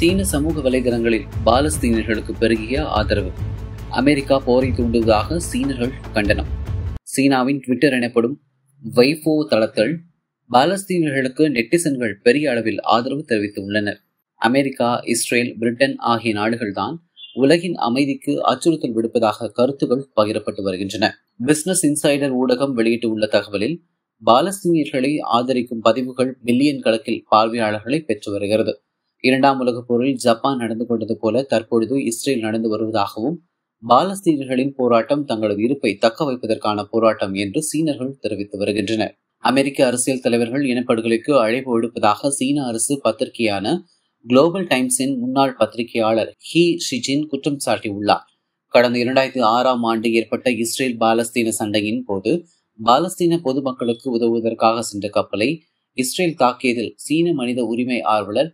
சீன சமூக வலைதளங்களில் பாலஸ்தீனர்களுக்கு பெருகிய ஆதரவு அமெரிக்கா போரை தூண்டுவதாக சீனர்கள் கண்டனம் சீனாவின் ட்விட்டர் எனப்படும் வைஃபோ தளத்தில் பாலஸ்தீனர்களுக்கு நெட்டிசன்கள் பெரிய அளவில் ஆதரவு தெரிவித்துள்ளனர் அமெரிக்கா இஸ்ரேல் பிரிட்டன் ஆகிய நாடுகள்தான் உலகின் அமைதிக்கு அச்சுறுத்தல் விடுப்பதாக கருத்துகள் பகிரப்பட்டு வருகின்றன பிசினஸ் இன்சைடர் ஊடகம் வெளியிட்டுள்ள தகவலில் பாலஸ்தீனியர்களை ஆதரிக்கும் பதிவுகள் மில்லியன் கணக்கில் பார்வையாளர்களை பெற்று வருகிறது இரண்டாம் உலகப் போரில் ஜப்பான் நடந்து கொண்டது போல தற்பொழுது இஸ்ரேல் நடந்து வருவதாகவும் பாலஸ்தீனர்களின் போராட்டம் தங்களது இருப்பை தக்க வைப்பதற்கான போராட்டம் என்று சீனர்கள் தெரிவித்து வருகின்றனர் அமெரிக்க அரசியல் தலைவர்கள் இனப்படுகொலைக்கு அழைப்பு விடுப்பதாக சீன அரசு பத்திரிகையான குளோபல் டைம்ஸின் முன்னாள் பத்திரிகையாளர் ஹி ஷிஜின் குற்றம் சாட்டியுள்ளார் கடந்த இரண்டாயிரத்தி ஆறாம் ஆண்டு ஏற்பட்ட இஸ்ரேல் பாலஸ்தீன சண்டையின் போது பாலஸ்தீன பொதுமக்களுக்கு உதவுவதற்காக சென்ற கப்பலை இஸ்ரேல் தாக்கியதில் சீன மனித உரிமை ஆர்வலர்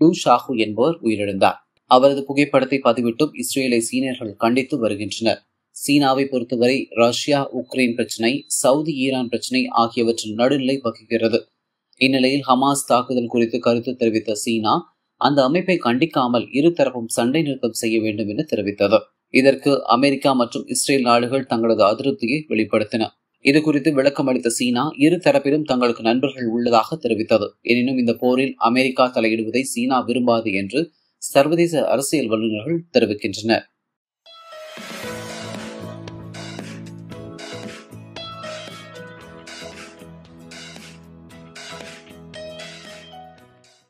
டூ ஷாஹு என்பவர் உயிரிழந்தார் அவரது புகைப்படத்தை பதிவிட்டும் இஸ்ரேலை சீனியர்கள் கண்டித்து வருகின்றனர் சீனாவை பொறுத்தவரை ரஷ்யா உக்ரைன் பிரச்சினை சவுதி ஈரான் பிரச்சினை ஆகியவற்றில் நடுநிலை வகிக்கிறது இந்நிலையில் ஹமாஸ் தாக்குதல் குறித்து கருத்து தெரிவித்த சீனா அந்த அமைப்பை கண்டிக்காமல் இருதரப்பும் சண்டை நிறுத்தம் செய்ய வேண்டும் என தெரிவித்தது இதற்கு அமெரிக்கா மற்றும் இஸ்ரேல் நாடுகள் தங்களது அதிருப்தியை வெளிப்படுத்தின இது குறித்து விளக்கம் அளித்த சீனா இரு தரப்பிலும் தங்களுக்கு நண்பர்கள் உள்ளதாக தெரிவித்தது எனினும் இந்த போரில் அமெரிக்கா தலையிடுவதை சீனா விரும்பாது என்று சர்வதேச அரசியல் வல்லுநர்கள் தெரிவிக்கின்றனர்